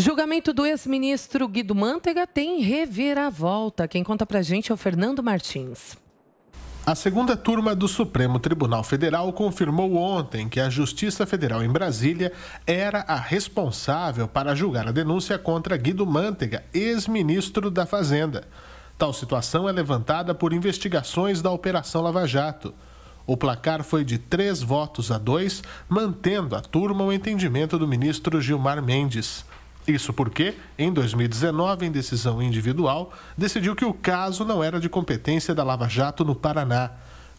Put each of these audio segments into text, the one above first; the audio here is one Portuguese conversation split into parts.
Julgamento do ex-ministro Guido Mantega tem reviravolta. Quem conta pra gente é o Fernando Martins. A segunda turma do Supremo Tribunal Federal confirmou ontem que a Justiça Federal em Brasília era a responsável para julgar a denúncia contra Guido Mantega, ex-ministro da Fazenda. Tal situação é levantada por investigações da Operação Lava Jato. O placar foi de três votos a dois, mantendo a turma o entendimento do ministro Gilmar Mendes. Isso porque, em 2019, em decisão individual, decidiu que o caso não era de competência da Lava Jato no Paraná.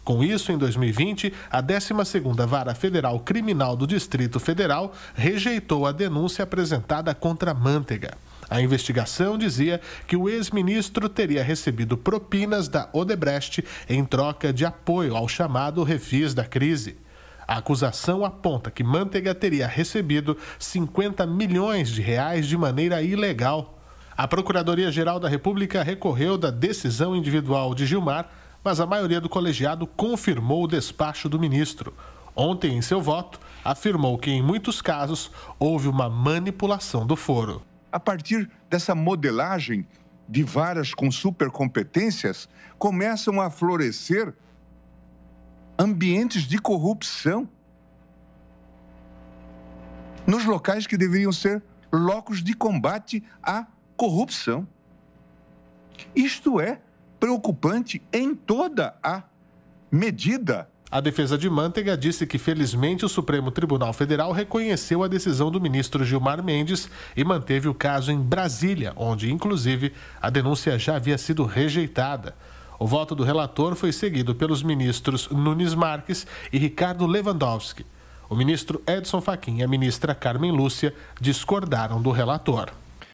Com isso, em 2020, a 12ª Vara Federal Criminal do Distrito Federal rejeitou a denúncia apresentada contra Manteiga. A investigação dizia que o ex-ministro teria recebido propinas da Odebrecht em troca de apoio ao chamado refis da crise. A acusação aponta que Manteiga teria recebido 50 milhões de reais de maneira ilegal. A Procuradoria-Geral da República recorreu da decisão individual de Gilmar, mas a maioria do colegiado confirmou o despacho do ministro. Ontem, em seu voto, afirmou que, em muitos casos, houve uma manipulação do foro. A partir dessa modelagem de varas com supercompetências, começam a florescer ambientes de corrupção nos locais que deveriam ser locos de combate à corrupção. Isto é preocupante em toda a medida. A defesa de Mantega disse que, felizmente, o Supremo Tribunal Federal reconheceu a decisão do ministro Gilmar Mendes e manteve o caso em Brasília, onde, inclusive, a denúncia já havia sido rejeitada. O voto do relator foi seguido pelos ministros Nunes Marques e Ricardo Lewandowski. O ministro Edson Fachin e a ministra Carmen Lúcia discordaram do relator.